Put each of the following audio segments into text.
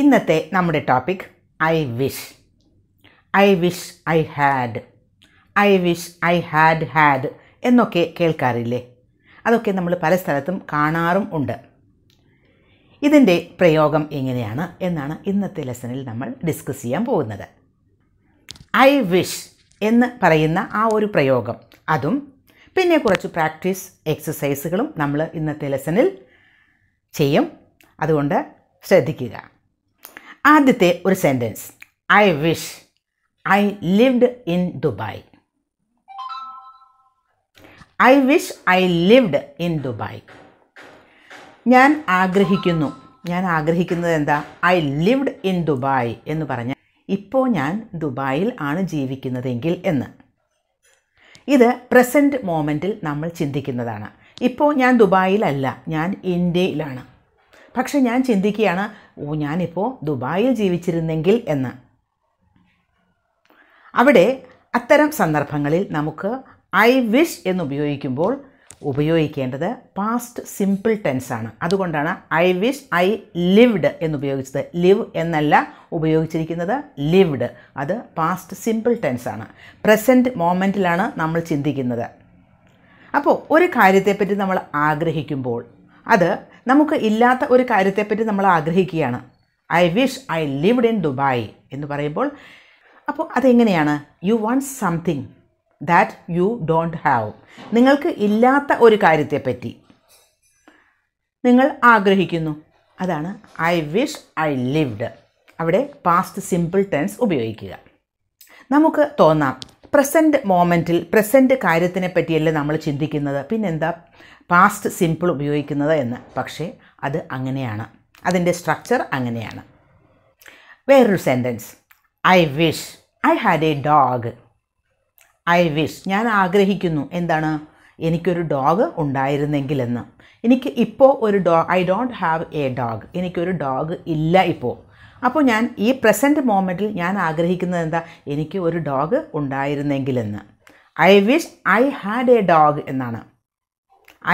ഇന്നത്തെ നമ്മുടെ topic I wish I wish I had I wish I had had എന്നൊക്കെ കേൾക്കാറില്ലേ അതൊക്കെ നമ്മൾ പല സ്ഥലത്തും കാണാറും ഉണ്ട് ഇതിൻ്റെ പ്രയോഗം എങ്ങനെയാണ് എന്നാണ് ഇന്നത്തെ ലെസണിൽ നമ്മൾ ഡിസ്കസ് ചെയ്യാൻ പോകുന്നത് ഐ വിഷ് എന്ന് പറയുന്ന ആ ഒരു പ്രയോഗം അതും പിന്നെ കുറച്ച് പ്രാക്ടീസ് എക്സസൈസുകളും നമ്മൾ ഇന്നത്തെ ലെസണിൽ ചെയ്യും അതുകൊണ്ട് ശ്രദ്ധിക്കുക ആദ്യത്തെ ഒരു sentence I wish I lived in Dubai I wish I lived in Dubai ഞാൻ ആഗ്രഹിക്കുന്നു ഞാൻ ആഗ്രഹിക്കുന്നത് എന്താ ഐ ലിവ്ഡ് ഇൻ ദുബായ് എന്ന് പറഞ്ഞാൽ ഇപ്പോൾ ഞാൻ ദുബായിൽ ആണ് ജീവിക്കുന്നതെങ്കിൽ എന്ന് ഇത് പ്രസൻറ്റ് മോമെൻറ്റിൽ നമ്മൾ ചിന്തിക്കുന്നതാണ് ഇപ്പോൾ ഞാൻ ദുബായിലല്ല ഞാൻ ഇന്ത്യയിലാണ് പക്ഷെ ഞാൻ ചിന്തിക്കുകയാണ് ഓ ഞാനിപ്പോൾ ദുബായിൽ ജീവിച്ചിരുന്നെങ്കിൽ എന്ന് അവിടെ അത്തരം സന്ദർഭങ്ങളിൽ നമുക്ക് ഐ വിഷ് എന്ന് ഉപയോഗിക്കുമ്പോൾ ഉപയോഗിക്കേണ്ടത് പാസ്റ്റ് സിമ്പിൾ ടെൻസ് ആണ് അതുകൊണ്ടാണ് ഐ വിഷ് ഐ ലിവ്ഡ് എന്ന് ഉപയോഗിച്ചത് ലിവ് എന്നല്ല ഉപയോഗിച്ചിരിക്കുന്നത് ലിവ്ഡ് അത് പാസ്റ്റ് സിമ്പിൾ ടെൻസ് ആണ് പ്രസൻറ്റ് മോമെൻറ്റിലാണ് നമ്മൾ ചിന്തിക്കുന്നത് അപ്പോൾ ഒരു കാര്യത്തെപ്പറ്റി നമ്മൾ ആഗ്രഹിക്കുമ്പോൾ അത് നമുക്ക് ഇല്ലാത്ത ഒരു കാര്യത്തെപ്പറ്റി നമ്മൾ ആഗ്രഹിക്കുകയാണ് I wish I lived in Dubai എന്ന് പറയുമ്പോൾ അപ്പോൾ അതെങ്ങനെയാണ് you want something that you don't have നിങ്ങൾക്ക് ഇല്ലാത്ത ഒരു കാര്യത്തെപ്പറ്റി നിങ്ങൾ ആഗ്രഹിക്കുന്നു അതാണ് ഐ വിഷ് ഐ ലിവ്ഡ് അവിടെ പാസ്റ്റ് സിമ്പിൾ ടെൻസ് ഉപയോഗിക്കുക നമുക്ക് തോന്നാം പ്രസൻറ്റ് മോമെൻറ്റിൽ പ്രസൻറ്റ് കാര്യത്തിനെ പറ്റിയല്ലേ നമ്മൾ ചിന്തിക്കുന്നത് പിന്നെന്താ പാസ്റ്റ് സിമ്പിൾ ഉപയോഗിക്കുന്നത് എന്ന് പക്ഷേ അത് അങ്ങനെയാണ് അതിൻ്റെ സ്ട്രക്ചർ അങ്ങനെയാണ് വേറൊരു sentence I wish I had a dog I wish ഞാൻ ആഗ്രഹിക്കുന്നു എന്താണ് എനിക്കൊരു ഡോഗ് ഉണ്ടായിരുന്നെങ്കിലെന്ന് എനിക്ക് ഇപ്പോൾ ഒരു ഡോ I don't have a dog എനിക്കൊരു ഡോഗ് ഇല്ല ഇപ്പോൾ അപ്പോൾ ഞാൻ ഈ പ്രസൻറ്റ് മോമെൻറ്റിൽ ഞാൻ ആഗ്രഹിക്കുന്നത് എന്താ എനിക്ക് ഒരു ഡോഗ് ഉണ്ടായിരുന്നെങ്കിലെന്ന് I wish I had a dog എന്നാണ്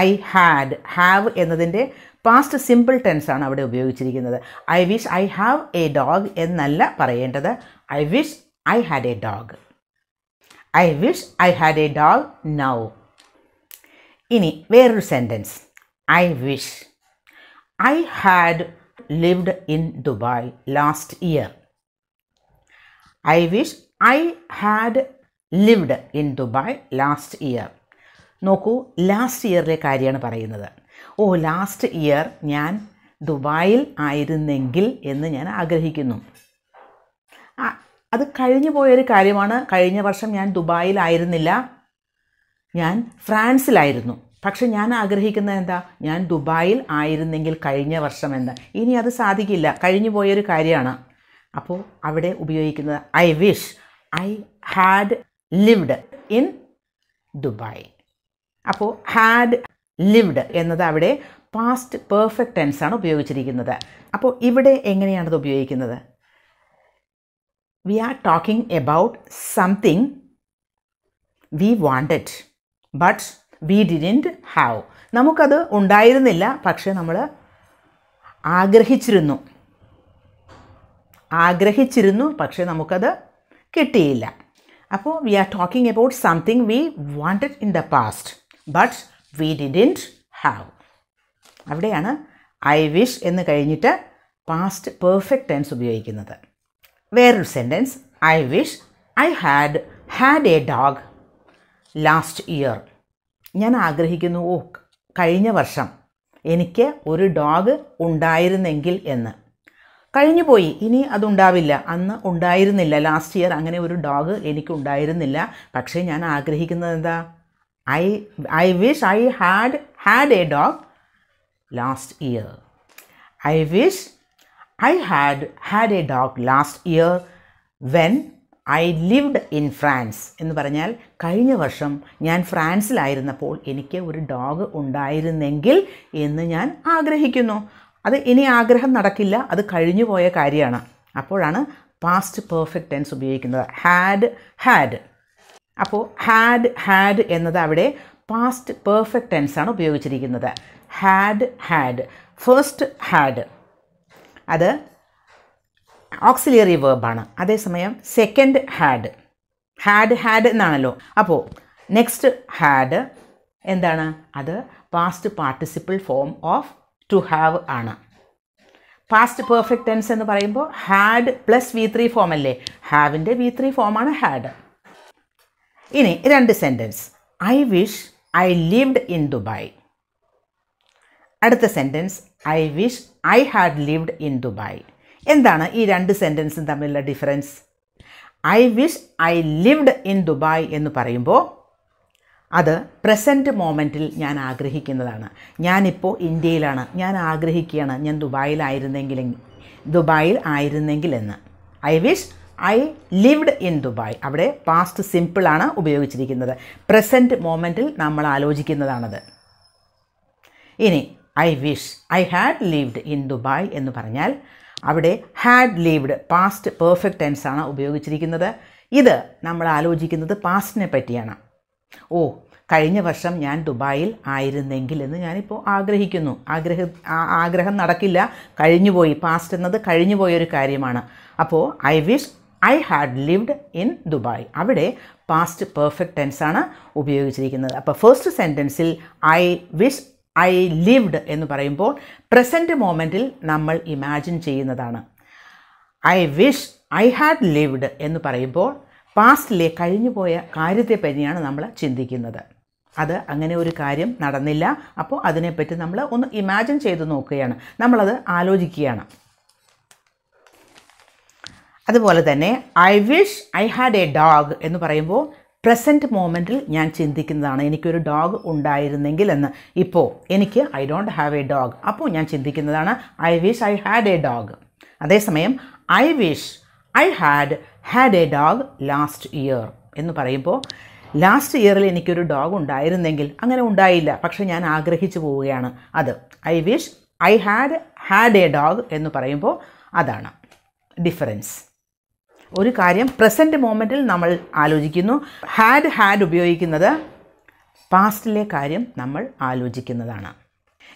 ഐ ഹാഡ് ഹാവ് എന്നതിൻ്റെ പാസ്റ്റ് സിമ്പിൾ ടെൻസ് ആണ് അവിടെ ഉപയോഗിച്ചിരിക്കുന്നത് I wish I have a dog എന്നല്ല പറയേണ്ടത് I wish I had a dog I wish I had a dog now ഇനി വേറൊരു sentence I wish I had lived in Dubai last year I wish I had lived in Dubai last year നോക്കൂ last ഇയറിലെ കാര്യമാണ് പറയുന്നത് ഓ last year ഞാൻ ദുബായിൽ ആയിരുന്നെങ്കിൽ എന്ന് ഞാൻ ആഗ്രഹിക്കുന്നു അത് കഴിഞ്ഞു പോയൊരു കാര്യമാണ് കഴിഞ്ഞ വർഷം ഞാൻ ദുബായിൽ ആയിരുന്നില്ല ഞാൻ ഫ്രാൻസിലായിരുന്നു പക്ഷെ ഞാൻ ആഗ്രഹിക്കുന്നത് എന്താ ഞാൻ ദുബായിൽ ആയിരുന്നെങ്കിൽ കഴിഞ്ഞ വർഷം എന്താ ഇനി അത് സാധിക്കില്ല കഴിഞ്ഞു പോയൊരു കാര്യമാണ് അപ്പോൾ അവിടെ ഉപയോഗിക്കുന്നത് I wish I had lived in Dubai അപ്പോൾ ഹാഡ് ലിവ്ഡ് എന്നത് അവിടെ പാസ്റ്റ് പെർഫെക്റ്റ് ടെൻസ് ആണ് ഉപയോഗിച്ചിരിക്കുന്നത് അപ്പോൾ ഇവിടെ എങ്ങനെയാണത് ഉപയോഗിക്കുന്നത് we are talking about something we wanted but we didn't have നമുക്കത് ഉണ്ടായിരുന്നില്ല പക്ഷേ നമ്മൾ ആഗ്രഹിച്ചിരുന്നു ആഗ്രഹിച്ചിരുന്നു പക്ഷേ നമുക്കത് കിട്ടിയില്ല അപ്പോൾ we are talking about something we wanted in the past but we didn't have അവിടെയാണ് ഐ വിഷ് എന്ന് കഴിഞ്ഞിട്ട് പാസ്റ്റ് പെർഫെക്റ്റ് ടെൻസ് ഉപയോഗിക്കുന്നത് വേറൊരു sentence I wish I had had a dog last year ഞാൻ ആഗ്രഹിക്കുന്നു ഓ കഴിഞ്ഞ വർഷം എനിക്ക് ഒരു ഡോഗ് ഉണ്ടായിരുന്നെങ്കിൽ എന്ന് കഴിഞ്ഞു പോയി ഇനി അതുണ്ടാവില്ല അന്ന് ഉണ്ടായിരുന്നില്ല ലാസ്റ്റ് ഇയർ അങ്ങനെ ഒരു ഡോഗ് എനിക്കുണ്ടായിരുന്നില്ല പക്ഷേ ഞാൻ ആഗ്രഹിക്കുന്നത് എന്താ I, I wish I had had a dog last year. I wish I had had a dog last year when I lived in France എന്ന് പറഞ്ഞാൽ കഴിഞ്ഞ വർഷം ഞാൻ ഫ്രാൻസിലായിരുന്നപ്പോൾ എനിക്ക് ഒരു ഡോഗ് ഉണ്ടായിരുന്നെങ്കിൽ എന്ന് ഞാൻ ആഗ്രഹിക്കുന്നു അത് ഇനി ആഗ്രഹം നടക്കില്ല അത് കഴിഞ്ഞു പോയ കാര്യമാണ് അപ്പോഴാണ് പാസ്റ്റ് പെർഫെക്റ്റ് ടെൻസ് ഉപയോഗിക്കുന്നത് ഹാഡ് ഹാഡ് അപ്പോൾ ഹാഡ് ഹാഡ് എന്നത് അവിടെ പാസ്റ്റ് പെർഫെക്റ്റ് ടെൻസാണ് ഉപയോഗിച്ചിരിക്കുന്നത് ഹാഡ് ഹാഡ് ഫസ്റ്റ് ഹാഡ് അത് ഓക്സിലിയറി വേർബാണ് അതേസമയം സെക്കൻഡ് ഹാഡ് ഹാഡ് ഹാഡ് എന്നാണല്ലോ അപ്പോൾ നെക്സ്റ്റ് ഹാഡ് എന്താണ് അത് past participle form of to have ആണ് പാസ്റ്റ് പെർഫെക്റ്റ് ടെൻസ് എന്ന് പറയുമ്പോൾ had plus V three form അല്ലേ ഹാവിൻ്റെ വി ത്രീ ഫോമാണ് ഹാഡ് ഇനി രണ്ട് sentence I wish I lived in Dubai അടുത്ത sentence I wish I had lived in Dubai എന്താണ് ഈ രണ്ട് സെൻറ്റൻസും തമ്മിലുള്ള difference I wish I lived in Dubai എന്ന് പറയുമ്പോൾ അത് പ്രസൻറ്റ് മോമെൻറ്റിൽ ഞാൻ ആഗ്രഹിക്കുന്നതാണ് ഞാനിപ്പോൾ ഇന്ത്യയിലാണ് ഞാൻ ആഗ്രഹിക്കുകയാണ് ഞാൻ ദുബായിലായിരുന്നെങ്കിൽ ദുബായിൽ ആയിരുന്നെങ്കിൽ എന്ന് I wish I lived in Dubai അവിടെ പാസ്റ്റ് സിംപിളാണ് ഉപയോഗിച്ചിരിക്കുന്നത് പ്രസൻറ്റ് മോമെൻറ്റിൽ നമ്മൾ ആലോചിക്കുന്നതാണത് ഇനി I wish I had lived in Dubai എന്ന് പറഞ്ഞാൽ അവിടെ had lived past perfect tense ആണ് ഉപയോഗിച്ചിരിക്കുന്നത് ഇത് നമ്മൾ ആലോചിക്കുന്നത് പാസ്റ്റിനെ പറ്റിയാണ് ഓ കഴിഞ്ഞ വർഷം ഞാൻ ദുബായിൽ ആയിരുന്നെങ്കിൽ എന്ന് ഞാനിപ്പോൾ ആഗ്രഹിക്കുന്നു ആഗ്രഹ ആഗ്രഹം നടക്കില്ല കഴിഞ്ഞുപോയി പാസ്റ്റ് എന്നത് കഴിഞ്ഞുപോയൊരു കാര്യമാണ് അപ്പോൾ I wish I had lived in Dubai അവിടെ പാസ്റ്റ് പെർഫെക്റ്റ് ടെൻസാണ് ഉപയോഗിച്ചിരിക്കുന്നത് അപ്പോൾ ഫസ്റ്റ് സെൻറ്റൻസിൽ ഐ വിഷ് ഐ ലിവ്ഡ് എന്ന് പറയുമ്പോൾ പ്രസൻറ്റ് മോമെൻറ്റിൽ നമ്മൾ ഇമാജിൻ ചെയ്യുന്നതാണ് I wish I had lived എന്ന് പറയുമ്പോൾ പാസ്റ്റിലെ കഴിഞ്ഞുപോയ കാര്യത്തെ പറ്റിയാണ് നമ്മൾ ചിന്തിക്കുന്നത് അത് അങ്ങനെ ഒരു കാര്യം നടന്നില്ല അപ്പോൾ അതിനെപ്പറ്റി നമ്മൾ ഒന്ന് ഇമാജിൻ ചെയ്ത് നോക്കുകയാണ് നമ്മളത് ആലോചിക്കുകയാണ് അതുപോലെ തന്നെ I wish I had a dog എന്ന് പറയുമ്പോൾ പ്രസൻറ്റ് മോമെൻറ്റിൽ ഞാൻ ചിന്തിക്കുന്നതാണ് എനിക്കൊരു ഡോഗ് ഉണ്ടായിരുന്നെങ്കിൽ എന്ന് ഇപ്പോൾ എനിക്ക് I don't have a dog അപ്പോൾ ഞാൻ ചിന്തിക്കുന്നതാണ് I wish I had a dog അതേസമയം I wish I had had a dog last year എന്ന് പറയുമ്പോൾ ലാസ്റ്റ് ഇയറിൽ എനിക്കൊരു ഡോഗ് ഉണ്ടായിരുന്നെങ്കിൽ അങ്ങനെ ഉണ്ടായില്ല പക്ഷേ ഞാൻ ആഗ്രഹിച്ചു പോവുകയാണ് അത് I wish I had had a dog എന്ന് പറയുമ്പോൾ അതാണ് ഡിഫറൻസ് ഒരു കാര്യം പ്രസൻറ്റ് മോമെൻറ്റിൽ നമ്മൾ ആലോചിക്കുന്നു ഹാഡ് ഹാഡ് ഉപയോഗിക്കുന്നത് പാസ്റ്റിലെ കാര്യം നമ്മൾ ആലോചിക്കുന്നതാണ്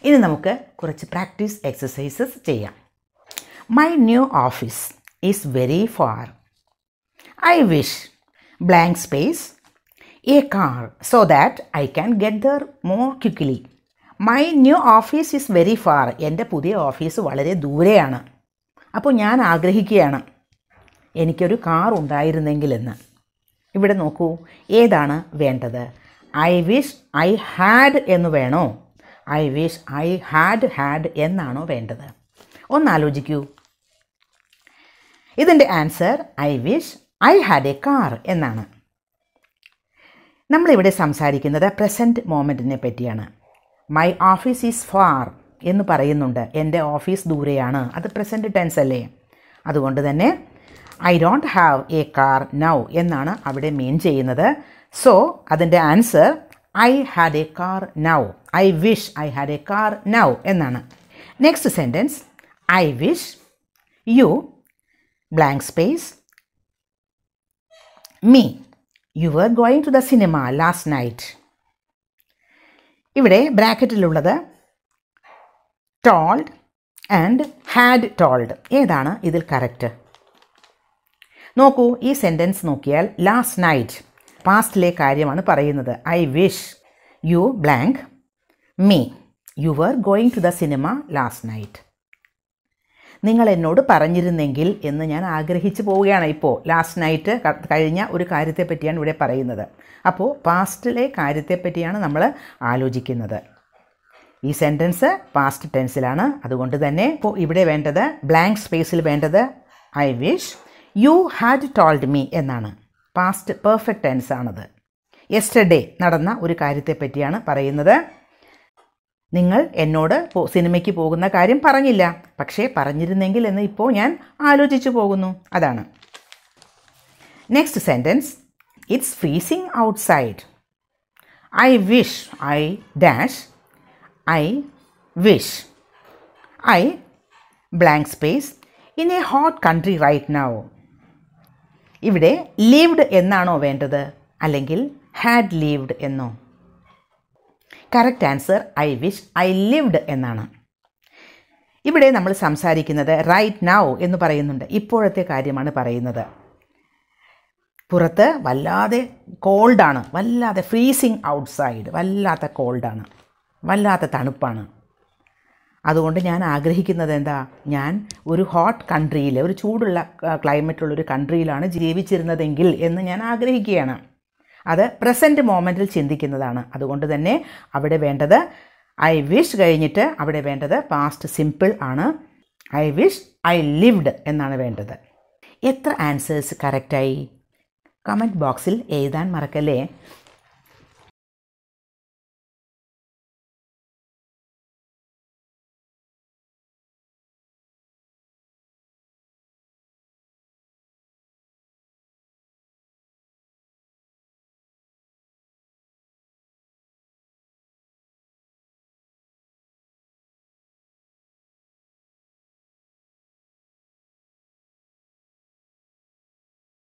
ഇനി നമുക്ക് കുറച്ച് പ്രാക്ടീസ് എക്സസൈസസ് ചെയ്യാം my new office is very far I wish blank space a car so that I can get there more quickly my new office is very far എൻ്റെ പുതിയ ഓഫീസ് വളരെ ദൂരെയാണ് അപ്പോൾ ഞാൻ ആഗ്രഹിക്കുകയാണ് എനിക്കൊരു കാർ ഉണ്ടായിരുന്നെങ്കിലെന്ന് ഇവിടെ നോക്കൂ ഏതാണ് വേണ്ടത് ഐ വിഷ് ഐ ഹാഡ് എന്ന് വേണോ I wish I had had എന്നാണോ വേണ്ടത് ഒന്ന് ആലോചിക്കൂ ഇതിൻ്റെ answer I wish I had a car എന്നാണ് നമ്മളിവിടെ സംസാരിക്കുന്നത് പ്രസൻറ്റ് മോമെൻറ്റിനെ പറ്റിയാണ് മൈ ഓഫീസ് ഈസ് ഫാർ എന്ന് പറയുന്നുണ്ട് എൻ്റെ ഓഫീസ് ദൂരെയാണ് അത് പ്രസൻറ്റ് ടെൻസ് അല്ലേ അതുകൊണ്ട് തന്നെ I don't have a car now എന്നാണ് അവിടെ മീൻ ചെയ്യുന്നത് സോ അതിൻ്റെ answer I had a car now I wish I had a car now എന്നാണ് next sentence I wish you blank space me you were going to the cinema last night ഇവിടെ ബ്രാക്കറ്റിലുള്ളത് told and had told ഏതാണ് ഇതിൽ correct നോക്കൂ ഈ sentence നോക്കിയാൽ last night പാസ്റ്റിലെ കാര്യമാണ് പറയുന്നത് I wish you blank me you were going to the cinema last night നിങ്ങൾ എന്നോട് പറഞ്ഞിരുന്നെങ്കിൽ എന്ന് ഞാൻ ആഗ്രഹിച്ചു പോവുകയാണ് ഇപ്പോൾ ലാസ്റ്റ് നൈറ്റ് കഴിഞ്ഞ ഒരു കാര്യത്തെപ്പറ്റിയാണ് ഇവിടെ പറയുന്നത് അപ്പോൾ പാസ്റ്റിലെ കാര്യത്തെപ്പറ്റിയാണ് നമ്മൾ ആലോചിക്കുന്നത് ഈ സെൻറ്റൻസ് പാസ്റ്റ് ടെൻസിലാണ് അതുകൊണ്ട് തന്നെ ഇപ്പോൾ ഇവിടെ വേണ്ടത് ബ്ലാങ്ക് സ്പേസിൽ വേണ്ടത് I wish you had told me എന്നാണ് പാസ്റ്റ് പെർഫെക്റ്റ് ടെൻസ് ആണത് യെസ്റ്റർഡേ നടന്ന ഒരു കാര്യത്തെപ്പറ്റിയാണ് പറയുന്നത് നിങ്ങൾ എന്നോട് സിനിമയ്ക്ക് പോകുന്ന കാര്യം പറഞ്ഞില്ല പക്ഷേ പറഞ്ഞിരുന്നെങ്കിൽ എന്ന് ഇപ്പോൾ ഞാൻ ആലോചിച്ചു പോകുന്നു അതാണ് next sentence it's freezing outside I wish I dash I wish I blank space in a hot country right now ഇവിടെ ലീവ്ഡ് എന്നാണോ വേണ്ടത് അല്ലെങ്കിൽ ഹാഡ് ലീവ്ഡ് എന്നോ correct answer I wish I lived എന്നാണ് ഇവിടെ നമ്മൾ സംസാരിക്കുന്നത് റൈറ്റ് നൗ എന്ന് പറയുന്നുണ്ട് ഇപ്പോഴത്തെ കാര്യമാണ് പറയുന്നത് പുറത്ത് വല്ലാതെ കോൾഡാണ് വല്ലാതെ ഫ്രീസിങ് ഔട്ട്സൈഡ് വല്ലാത്ത കോൾഡാണ് വല്ലാത്ത തണുപ്പാണ് അതുകൊണ്ട് ഞാൻ ആഗ്രഹിക്കുന്നത് എന്താ ഞാൻ ഒരു ഹോട്ട് കൺട്രിയിൽ ഒരു ചൂടുള്ള ക്ലൈമറ്റുള്ള ഒരു കൺട്രിയിലാണ് ജീവിച്ചിരുന്നതെങ്കിൽ എന്ന് ഞാൻ ആഗ്രഹിക്കുകയാണ് അത് പ്രസൻറ്റ് മോമെൻറ്റിൽ ചിന്തിക്കുന്നതാണ് അതുകൊണ്ട് തന്നെ അവിടെ വേണ്ടത് ഐ വിഷ് കഴിഞ്ഞിട്ട് അവിടെ വേണ്ടത് പാസ്റ്റ് സിമ്പിൾ ആണ് ഐ വിഷ് ഐ ലിവ്ഡ് എന്നാണ് വേണ്ടത് എത്ര ആൻസേഴ്സ് കറക്റ്റായി കമൻറ്റ് ബോക്സിൽ എഴുതാൻ മറക്കല്ലേ